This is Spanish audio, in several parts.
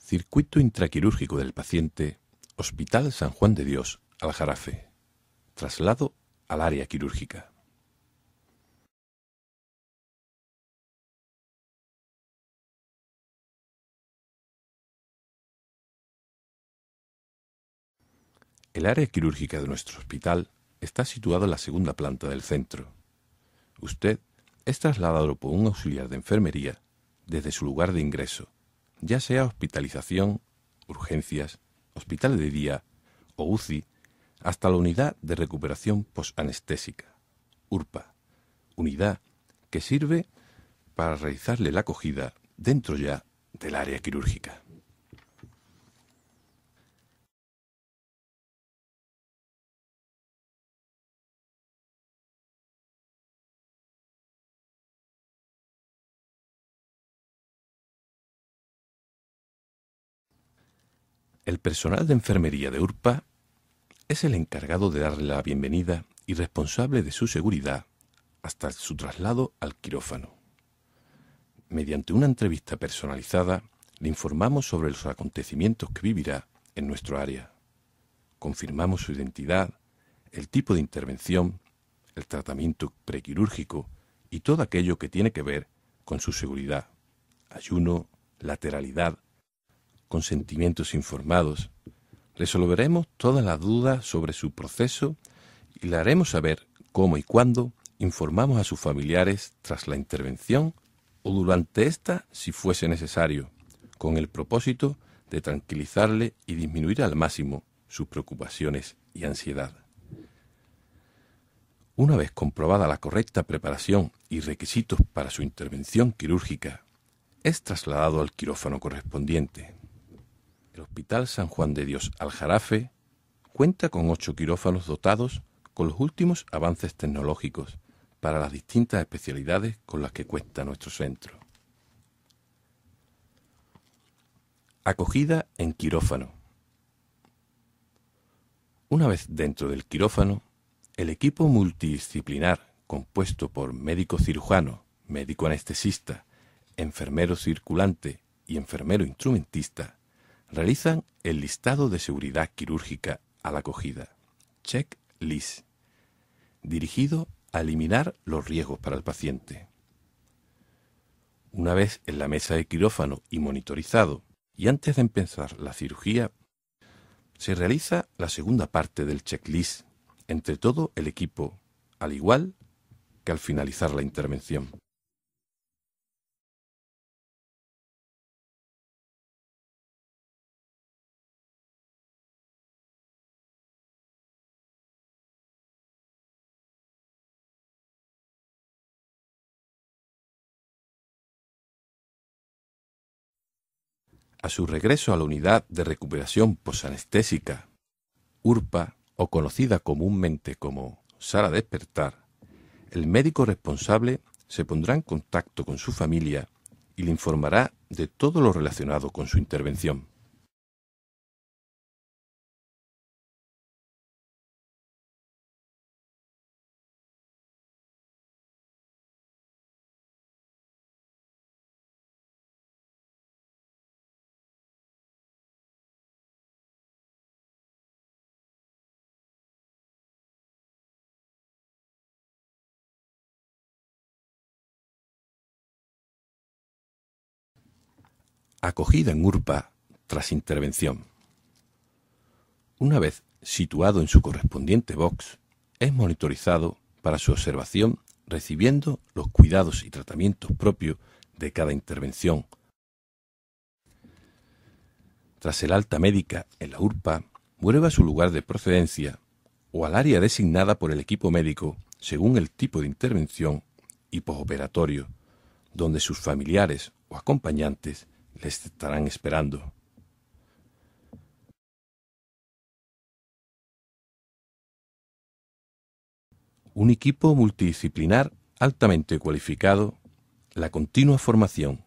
Circuito intraquirúrgico del paciente, Hospital San Juan de Dios, Aljarafe. Traslado al área quirúrgica. El área quirúrgica de nuestro hospital está situada en la segunda planta del centro. Usted es trasladado por un auxiliar de enfermería desde su lugar de ingreso, ya sea hospitalización, urgencias, hospital de día o UCI, hasta la unidad de recuperación postanestésica, URPA, unidad que sirve para realizarle la acogida dentro ya del área quirúrgica. El personal de enfermería de URPA es el encargado de darle la bienvenida y responsable de su seguridad hasta su traslado al quirófano. Mediante una entrevista personalizada, le informamos sobre los acontecimientos que vivirá en nuestro área. Confirmamos su identidad, el tipo de intervención, el tratamiento prequirúrgico y todo aquello que tiene que ver con su seguridad, ayuno, lateralidad, con sentimientos informados. Resolveremos todas las dudas sobre su proceso y le haremos saber cómo y cuándo informamos a sus familiares tras la intervención o durante esta si fuese necesario, con el propósito de tranquilizarle y disminuir al máximo sus preocupaciones y ansiedad. Una vez comprobada la correcta preparación y requisitos para su intervención quirúrgica, es trasladado al quirófano correspondiente, el Hospital San Juan de Dios Aljarafe cuenta con ocho quirófanos dotados con los últimos avances tecnológicos para las distintas especialidades con las que cuenta nuestro centro. Acogida en quirófano. Una vez dentro del quirófano, el equipo multidisciplinar, compuesto por médico cirujano, médico anestesista, enfermero circulante y enfermero instrumentista, realizan el listado de seguridad quirúrgica a la acogida, checklist, dirigido a eliminar los riesgos para el paciente. Una vez en la mesa de quirófano y monitorizado, y antes de empezar la cirugía, se realiza la segunda parte del checklist entre todo el equipo, al igual que al finalizar la intervención. a su regreso a la unidad de recuperación posanestésica, URPA, o conocida comúnmente como Sala Despertar, el médico responsable se pondrá en contacto con su familia y le informará de todo lo relacionado con su intervención. acogida en Urpa tras intervención. Una vez situado en su correspondiente box, es monitorizado para su observación recibiendo los cuidados y tratamientos propios de cada intervención. Tras el alta médica en la URPA, vuelve a su lugar de procedencia o al área designada por el equipo médico según el tipo de intervención y posoperatorio, donde sus familiares o acompañantes les estarán esperando. Un equipo multidisciplinar altamente cualificado, la continua formación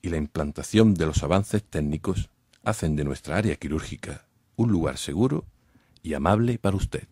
y la implantación de los avances técnicos hacen de nuestra área quirúrgica un lugar seguro y amable para usted.